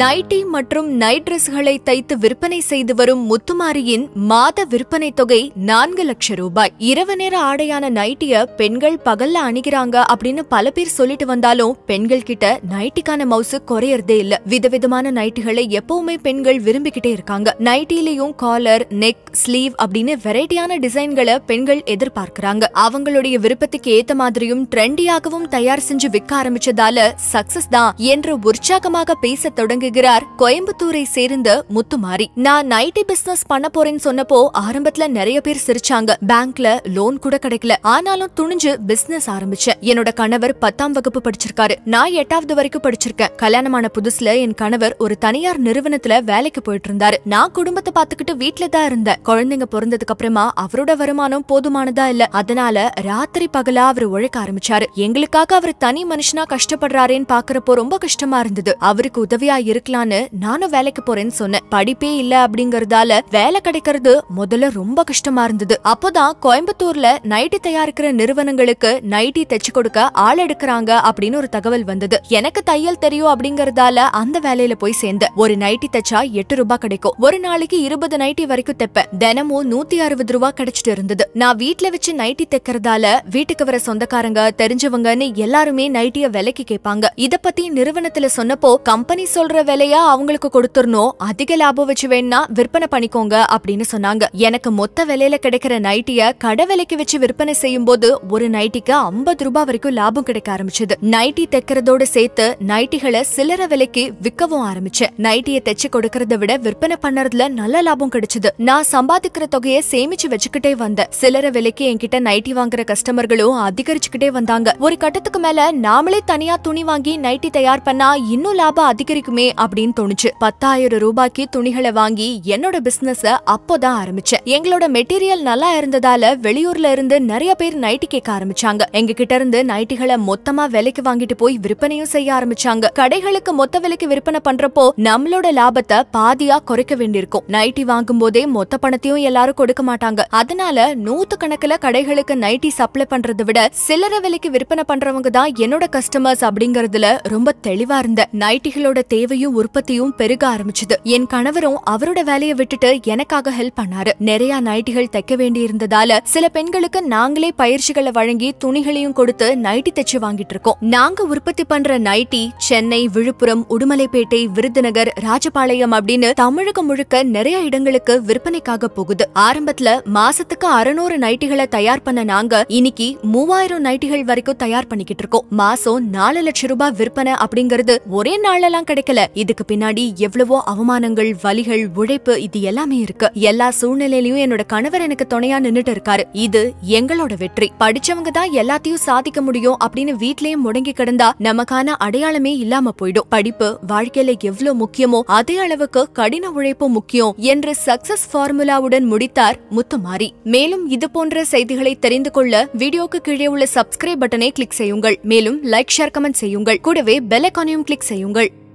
nightie மற்றும் night ட்ரெஸ்களை தைத்து விற்பனை செய்து வரும் முத்துமாரியின் மாத விற்பனை தொகை நான்கு லட்சம் ரூபாய் இரவு நேர ஆடையான நைட்டிய பெண்கள் பகல்ல அணிகிறாங்க அப்படின்னு பல பேர் சொல்லிட்டு வந்தாலும் பெண்கள் கிட்ட நைட்டிக்கான மவுசு குறையறதே இல்ல விதவிதமான நைட்டிகளை எப்பவுமே பெண்கள் விரும்பிக்கிட்டே இருக்காங்க நைட்டிலையும் காலர் நெக் ஸ்லீவ் அப்படின்னு வெரைட்டியான டிசைன்களை பெண்கள் எதிர்பார்க்கிறாங்க அவங்களுடைய விருப்பத்துக்கு ஏத்த மாதிரியும் ட்ரெண்டியாகவும் தயார் செஞ்சு விற்க ஆரம்பிச்சதால சக்சஸ் தான் என்று உற்சாகமாக பேச தொடங்க தொடங்குகிறார் கோயம்புத்தூரை சேர்ந்த முத்துமாரி நான் ஐடி பிசினஸ் பண்ண போறேன்னு சொன்னப்போ ஆரம்பத்துல நிறைய பேர் சிரிச்சாங்க பேங்க்ல லோன் கூட கிடைக்கல ஆனாலும் துணிஞ்சு பிசினஸ் ஆரம்பிச்சேன் என்னோட கணவர் பத்தாம் வகுப்பு படிச்சிருக்காரு நான் எட்டாவது வரைக்கும் படிச்சிருக்கேன் கல்யாணமான புதுசுல என் கணவர் ஒரு தனியார் நிறுவனத்துல வேலைக்கு போயிட்டு இருந்தாரு நான் குடும்பத்தை பாத்துக்கிட்டு வீட்டுல தான் இருந்தேன் குழந்தைங்க பிறந்ததுக்கு அப்புறமா அவரோட வருமானம் போதுமானதா இல்ல அதனால ராத்திரி பகலா அவர் உழைக்க ஆரம்பிச்சாரு எங்களுக்காக அவர் தனி மனுஷனா கஷ்டப்படுறாரேன்னு பாக்குறப்போ ரொம்ப கஷ்டமா இருந்தது அவருக்கு உதவியா இருக்கலான்னு நானும் வேலைக்கு போறேன்னு சொன்னேன் படிப்பே இல்ல அப்படிங்கறதால வேலை கிடைக்கிறது முதல்ல ரொம்ப கஷ்டமா இருந்தது அப்போதான் கோயம்புத்தூர்ல நைட்டி தயாரிக்கிற நிறுவனங்களுக்கு நைட்டி தைச்சு கொடுக்க ஆள் எடுக்கிறாங்க அப்படின்னு ஒரு தகவல் வந்தது எனக்கு தையல் தெரியும் அப்படிங்கறதால அந்த வேலையில போய் சேர்ந்த ஒரு நைட்டி தைச்சா எட்டு ரூபாய் கிடைக்கும் ஒரு நாளைக்கு இருபது நைட்டி வரைக்கும் தைப்பேன் தினமும் நூத்தி அறுபது ரூபாய் கிடைச்சிட்டு இருந்தது நான் வீட்டுல வச்சு நைட்டி தைக்கிறதால வீட்டுக்கு வர சொந்தக்காரங்க தெரிஞ்சவங்கன்னு எல்லாருமே நைட்டிய விலைக்கு கேட்பாங்க இத பத்தி நிறுவனத்துல சொன்னப்போ கம்பெனி சொல்ற போற விலையா அவங்களுக்கு கொடுத்துடணும் அதிக லாபம் வச்சு வேணா விற்பனை பண்ணிக்கோங்க அப்படின்னு சொன்னாங்க எனக்கு மொத்த விலையில கிடைக்கிற நைட்டிய கடை விலைக்கு வச்சு விற்பனை செய்யும் போது ஒரு நைட்டிக்கு ஐம்பது ரூபாய் வரைக்கும் லாபம் கிடைக்க ஆரம்பிச்சது நைட்டி தைக்கிறதோட சேர்த்து நைட்டிகளை சில்லற விலைக்கு விற்கவும் ஆரம்பிச்சேன் நைட்டியை தைச்சு கொடுக்கறத விட விற்பனை பண்ணறதுல நல்ல லாபம் கிடைச்சது நான் சம்பாதிக்கிற தொகையை சேமிச்சு வச்சுக்கிட்டே வந்தேன் சில்லற விலைக்கு என்கிட்ட நைட்டி வாங்குற கஸ்டமர்களும் அதிகரிச்சுக்கிட்டே வந்தாங்க ஒரு கட்டத்துக்கு மேல நாமளே தனியா துணி வாங்கி நைட்டி தயார் பண்ணா இன்னும் லாபம் அதிகரிக்குமே ஆகணுமே அப்படின்னு தோணுச்சு பத்தாயிரம் ரூபாய்க்கு துணிகளை வாங்கி என்னோட பிசினஸ் அப்போதான் ஆரம்பிச்சேன் எங்களோட மெட்டீரியல் நல்லா இருந்ததால வெளியூர்ல இருந்து நிறைய பேர் நைட்டி கேட்க ஆரம்பிச்சாங்க எங்க கிட்ட இருந்து நைட்டிகளை மொத்தமா விலைக்கு வாங்கிட்டு போய் விற்பனையும் செய்ய ஆரம்பிச்சாங்க கடைகளுக்கு மொத்த விலைக்கு விற்பனை பண்றப்போ நம்மளோட லாபத்தை பாதியா குறைக்க வேண்டியிருக்கும் நைட்டி வாங்கும் போதே மொத்த பணத்தையும் எல்லாரும் கொடுக்க மாட்டாங்க அதனால நூத்து கணக்குல கடைகளுக்கு நைட்டி சப்ளை பண்றதை விட சில்லறை விலைக்கு விற்பனை பண்றவங்க தான் என்னோட கஸ்டமர்ஸ் அப்படிங்கறதுல ரொம்ப தெளிவா இருந்த நைட்டிகளோட தேவை தேவையும் உற்பத்தியும் பெருக ஆரம்பிச்சது என் கணவரும் அவரோட வேலையை விட்டுட்டு எனக்காக ஹெல்ப் பண்ணாரு நிறைய நைட்டிகள் தைக்க வேண்டியிருந்ததால சில பெண்களுக்கு நாங்களே பயிற்சிகளை வழங்கி துணிகளையும் கொடுத்து நைட்டி தைச்சு வாங்கிட்டு இருக்கோம் நாங்க உற்பத்தி பண்ற நைட்டி சென்னை விழுப்புரம் உடுமலைப்பேட்டை விருதுநகர் ராஜபாளையம் அப்படின்னு தமிழகம் முழுக்க நிறைய இடங்களுக்கு விற்பனைக்காக போகுது ஆரம்பத்துல மாசத்துக்கு அறுநூறு நைட்டிகளை தயார் பண்ண நாங்க இன்னைக்கு மூவாயிரம் நைட்டிகள் வரைக்கும் தயார் பண்ணிக்கிட்டு இருக்கோம் மாசம் நாலு லட்சம் ரூபாய் விற்பனை அப்படிங்கறது ஒரே எல்லாம் கிடைக்கல இதுக்கு பின்னாடி எவ்வளவோ அவமானங்கள் வலிகள் உழைப்பு இது எல்லாமே இருக்கு எல்லா சூழ்நிலையிலயும் என்னோட கணவர் எனக்கு துணையா நின்னுட்டு இருக்காரு இது எங்களோட வெற்றி படிச்சவங்க தான் எல்லாத்தையும் சாதிக்க முடியும் அப்படின்னு வீட்லயே முடங்கி கிடந்தா நமக்கான அடையாளமே இல்லாம போயிடும் படிப்பு வாழ்க்கையில எவ்வளவு முக்கியமோ அதே அளவுக்கு கடின உழைப்பு முக்கியம் என்று சக்சஸ் ஃபார்முலாவுடன் முடித்தார் முத்துமாரி மேலும் இது போன்ற செய்திகளை தெரிந்து கொள்ள வீடியோக்கு கீழே உள்ள சப்ஸ்கிரைப் பட்டனை கிளிக் செய்யுங்கள் மேலும் லைக் ஷேர் கமெண்ட் செய்யுங்கள் கூடவே பெல் ஐக்கானையும் கிளிக் செய்யுங்கள்